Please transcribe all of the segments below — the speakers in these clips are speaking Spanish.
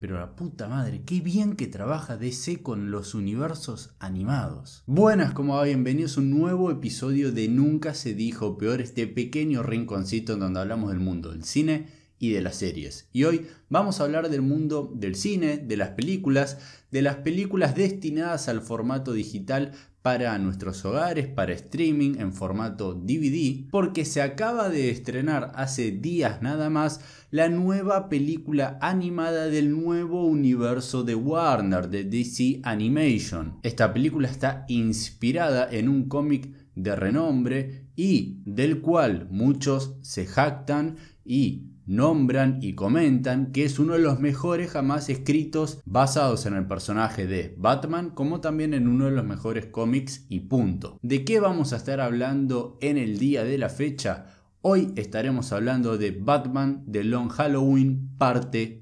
Pero la puta madre, qué bien que trabaja DC con los universos animados. Buenas, como va? Bienvenidos a un nuevo episodio de Nunca se dijo peor, este pequeño rinconcito en donde hablamos del mundo del cine y de las series. Y hoy vamos a hablar del mundo del cine, de las películas, de las películas destinadas al formato digital para nuestros hogares, para streaming en formato DVD, porque se acaba de estrenar hace días nada más la nueva película animada del nuevo universo de Warner, de DC Animation. Esta película está inspirada en un cómic de renombre y del cual muchos se jactan y nombran y comentan que es uno de los mejores jamás escritos basados en el personaje de Batman como también en uno de los mejores cómics y punto. ¿De qué vamos a estar hablando en el día de la fecha? Hoy estaremos hablando de Batman de Long Halloween parte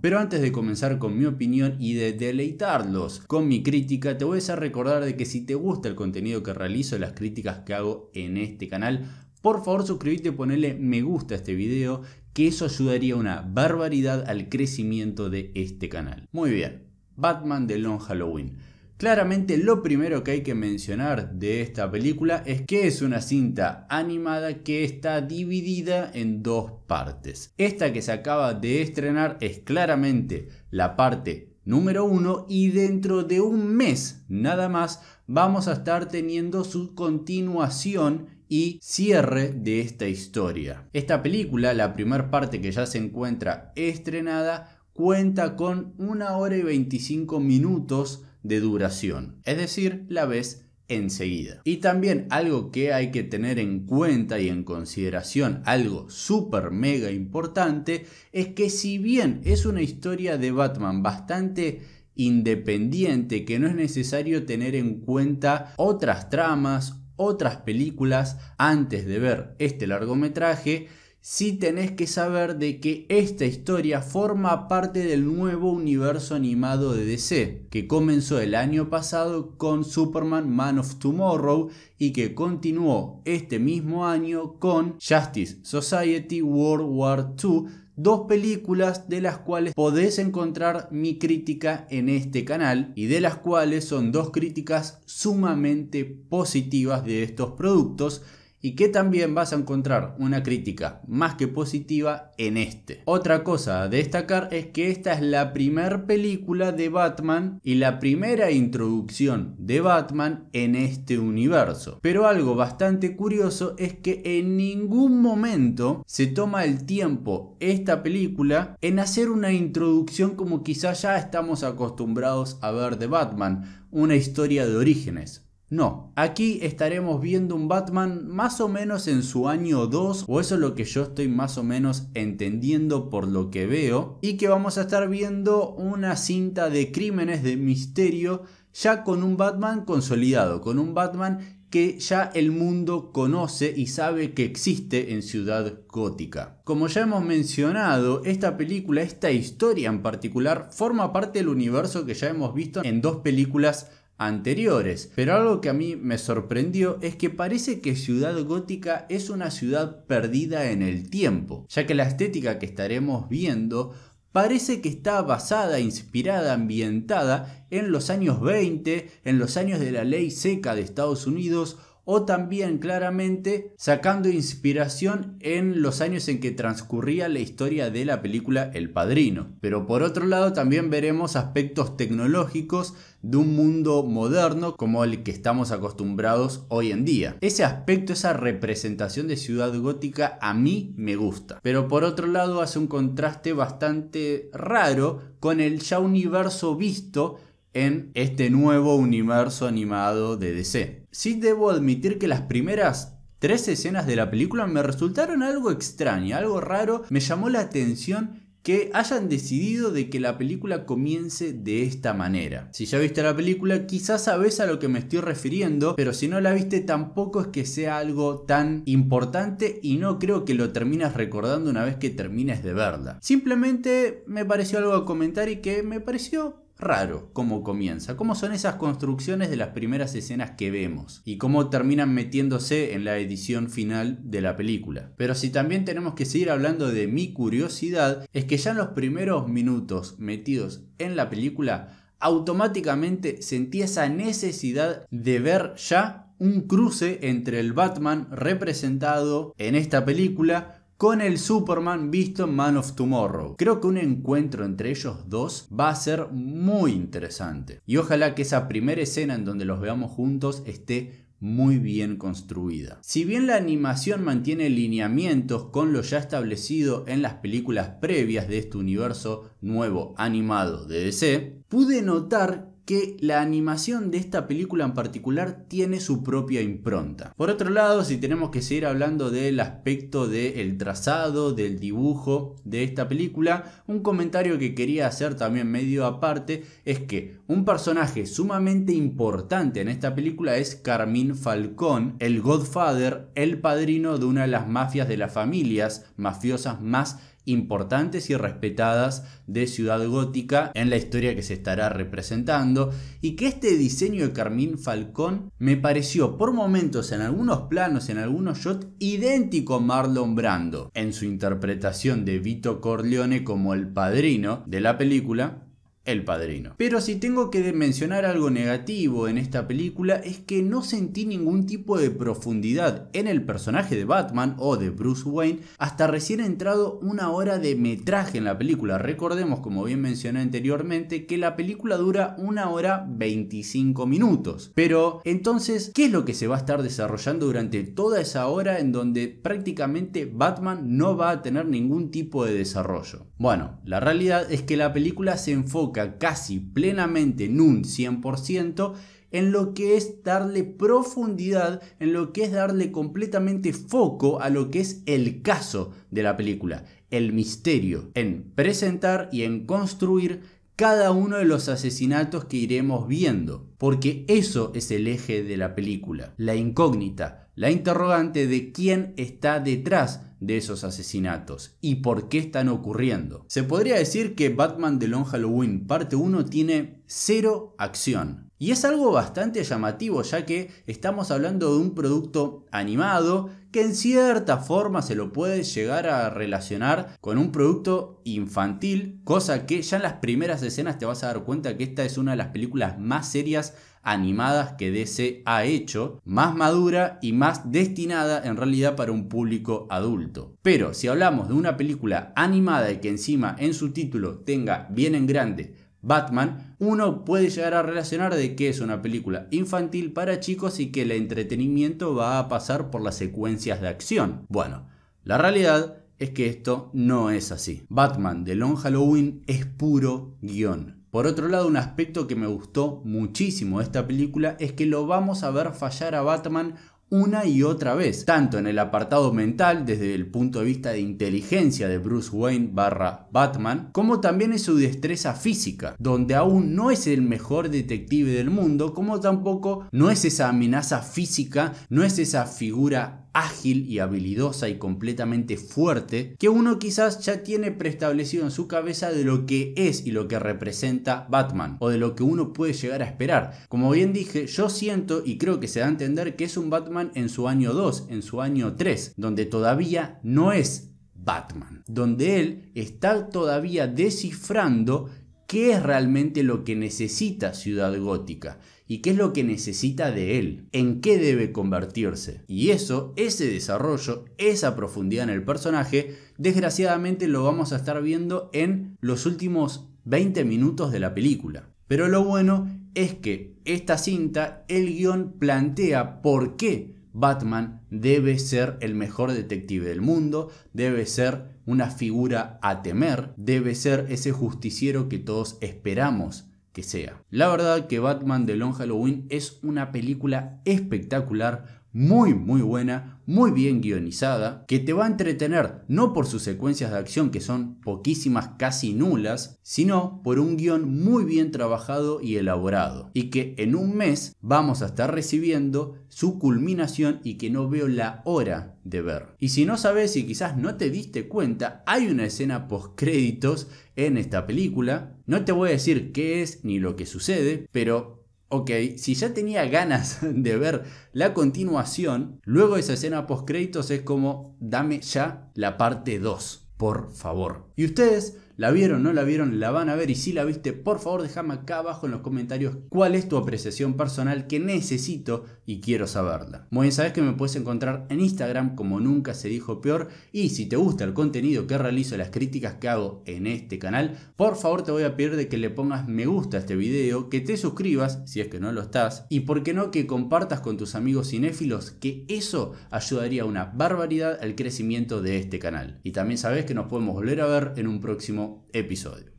pero antes de comenzar con mi opinión y de deleitarlos con mi crítica, te voy a recordar de que si te gusta el contenido que realizo, las críticas que hago en este canal, por favor suscríbete y ponle me gusta a este video, que eso ayudaría una barbaridad al crecimiento de este canal. Muy bien, Batman de Long Halloween. Claramente lo primero que hay que mencionar de esta película es que es una cinta animada que está dividida en dos partes. Esta que se acaba de estrenar es claramente la parte número uno y dentro de un mes nada más vamos a estar teniendo su continuación y cierre de esta historia. Esta película, la primera parte que ya se encuentra estrenada, cuenta con una hora y 25 minutos de duración, es decir, la ves enseguida. Y también algo que hay que tener en cuenta y en consideración, algo súper mega importante, es que si bien es una historia de Batman bastante independiente, que no es necesario tener en cuenta otras tramas, otras películas antes de ver este largometraje, si tenés que saber de que esta historia forma parte del nuevo universo animado de DC, que comenzó el año pasado con Superman Man of Tomorrow y que continuó este mismo año con Justice Society World War II, dos películas de las cuales podés encontrar mi crítica en este canal y de las cuales son dos críticas sumamente positivas de estos productos y que también vas a encontrar una crítica más que positiva en este. Otra cosa a destacar es que esta es la primer película de Batman y la primera introducción de Batman en este universo. Pero algo bastante curioso es que en ningún momento se toma el tiempo esta película en hacer una introducción como quizás ya estamos acostumbrados a ver de Batman, una historia de orígenes. No, aquí estaremos viendo un Batman más o menos en su año 2, o eso es lo que yo estoy más o menos entendiendo por lo que veo, y que vamos a estar viendo una cinta de crímenes de misterio ya con un Batman consolidado, con un Batman que ya el mundo conoce y sabe que existe en Ciudad Gótica. Como ya hemos mencionado, esta película, esta historia en particular, forma parte del universo que ya hemos visto en dos películas anteriores. Pero algo que a mí me sorprendió es que parece que Ciudad Gótica es una ciudad perdida en el tiempo, ya que la estética que estaremos viendo parece que está basada, inspirada, ambientada en los años 20, en los años de la ley seca de Estados Unidos o también claramente sacando inspiración en los años en que transcurría la historia de la película El Padrino. Pero por otro lado también veremos aspectos tecnológicos de un mundo moderno como el que estamos acostumbrados hoy en día. Ese aspecto, esa representación de ciudad gótica a mí me gusta. Pero por otro lado hace un contraste bastante raro con el ya universo visto en este nuevo universo animado de DC. Sí debo admitir que las primeras tres escenas de la película me resultaron algo extraña, algo raro, me llamó la atención que hayan decidido de que la película comience de esta manera. Si ya viste la película, quizás sabes a lo que me estoy refiriendo, pero si no la viste tampoco es que sea algo tan importante y no creo que lo terminas recordando una vez que termines de verla. Simplemente me pareció algo a comentar y que me pareció raro cómo comienza, cómo son esas construcciones de las primeras escenas que vemos y cómo terminan metiéndose en la edición final de la película. Pero si también tenemos que seguir hablando de mi curiosidad, es que ya en los primeros minutos metidos en la película, automáticamente sentí esa necesidad de ver ya un cruce entre el Batman representado en esta película con el Superman visto en Man of Tomorrow. Creo que un encuentro entre ellos dos va a ser muy interesante. Y ojalá que esa primera escena en donde los veamos juntos esté muy bien construida. Si bien la animación mantiene lineamientos con lo ya establecido en las películas previas de este universo nuevo animado de DC, pude notar que la animación de esta película en particular tiene su propia impronta. Por otro lado, si tenemos que seguir hablando del aspecto del trazado, del dibujo de esta película, un comentario que quería hacer también medio aparte es que un personaje sumamente importante en esta película es Carmín Falcón, el Godfather, el padrino de una de las mafias de las familias mafiosas más importantes y respetadas de Ciudad Gótica en la historia que se estará representando y que este diseño de Carmín Falcón me pareció por momentos en algunos planos, en algunos shots, idéntico a Marlon Brando en su interpretación de Vito Corleone como el padrino de la película el Padrino. Pero si tengo que mencionar algo negativo en esta película es que no sentí ningún tipo de profundidad en el personaje de Batman o de Bruce Wayne hasta recién entrado una hora de metraje en la película. Recordemos, como bien mencioné anteriormente, que la película dura una hora 25 minutos. Pero entonces, ¿qué es lo que se va a estar desarrollando durante toda esa hora en donde prácticamente Batman no va a tener ningún tipo de desarrollo? Bueno, la realidad es que la película se enfoca casi plenamente en un 100% en lo que es darle profundidad, en lo que es darle completamente foco a lo que es el caso de la película, el misterio, en presentar y en construir cada uno de los asesinatos que iremos viendo, porque eso es el eje de la película, la incógnita, la interrogante de quién está detrás de esos asesinatos y por qué están ocurriendo. Se podría decir que Batman de Long Halloween parte 1 tiene cero acción. Y es algo bastante llamativo ya que estamos hablando de un producto animado que en cierta forma se lo puede llegar a relacionar con un producto infantil, cosa que ya en las primeras escenas te vas a dar cuenta que esta es una de las películas más serias animadas que DC ha hecho, más madura y más destinada en realidad para un público adulto. Pero si hablamos de una película animada y que encima en su título tenga bien en grande Batman, uno puede llegar a relacionar de que es una película infantil para chicos y que el entretenimiento va a pasar por las secuencias de acción. Bueno, la realidad es que esto no es así. Batman de Long Halloween es puro guión. Por otro lado, un aspecto que me gustó muchísimo de esta película es que lo vamos a ver fallar a Batman una y otra vez, tanto en el apartado mental desde el punto de vista de inteligencia de Bruce Wayne barra Batman, como también en su destreza física, donde aún no es el mejor detective del mundo, como tampoco no es esa amenaza física, no es esa figura ágil y habilidosa y completamente fuerte que uno quizás ya tiene preestablecido en su cabeza de lo que es y lo que representa Batman o de lo que uno puede llegar a esperar. Como bien dije, yo siento y creo que se da a entender que es un Batman en su año 2, en su año 3, donde todavía no es Batman, donde él está todavía descifrando qué es realmente lo que necesita Ciudad Gótica y qué es lo que necesita de él, en qué debe convertirse. Y eso, ese desarrollo, esa profundidad en el personaje, desgraciadamente lo vamos a estar viendo en los últimos 20 minutos de la película. Pero lo bueno es que esta cinta, el guión plantea por qué Batman debe ser el mejor detective del mundo, debe ser una figura a temer, debe ser ese justiciero que todos esperamos que sea. La verdad que Batman de Long Halloween es una película espectacular, muy muy buena, muy bien guionizada, que te va a entretener no por sus secuencias de acción que son poquísimas, casi nulas, sino por un guión muy bien trabajado y elaborado, y que en un mes vamos a estar recibiendo su culminación y que no veo la hora de ver. Y si no sabes y quizás no te diste cuenta, hay una escena post créditos en esta película. No te voy a decir qué es ni lo que sucede, pero Ok, si ya tenía ganas de ver la continuación, luego esa escena post créditos es como, dame ya la parte 2, por favor. Y ustedes ¿La vieron? ¿No la vieron? ¿La van a ver? Y si la viste, por favor déjame acá abajo en los comentarios cuál es tu apreciación personal que necesito y quiero saberla. Muy bien, sabes que me puedes encontrar en Instagram como nunca se dijo peor y si te gusta el contenido que realizo, las críticas que hago en este canal, por favor te voy a pedir de que le pongas me gusta a este video, que te suscribas si es que no lo estás y por qué no que compartas con tus amigos cinéfilos que eso ayudaría una barbaridad al crecimiento de este canal. Y también sabes que nos podemos volver a ver en un próximo episodio.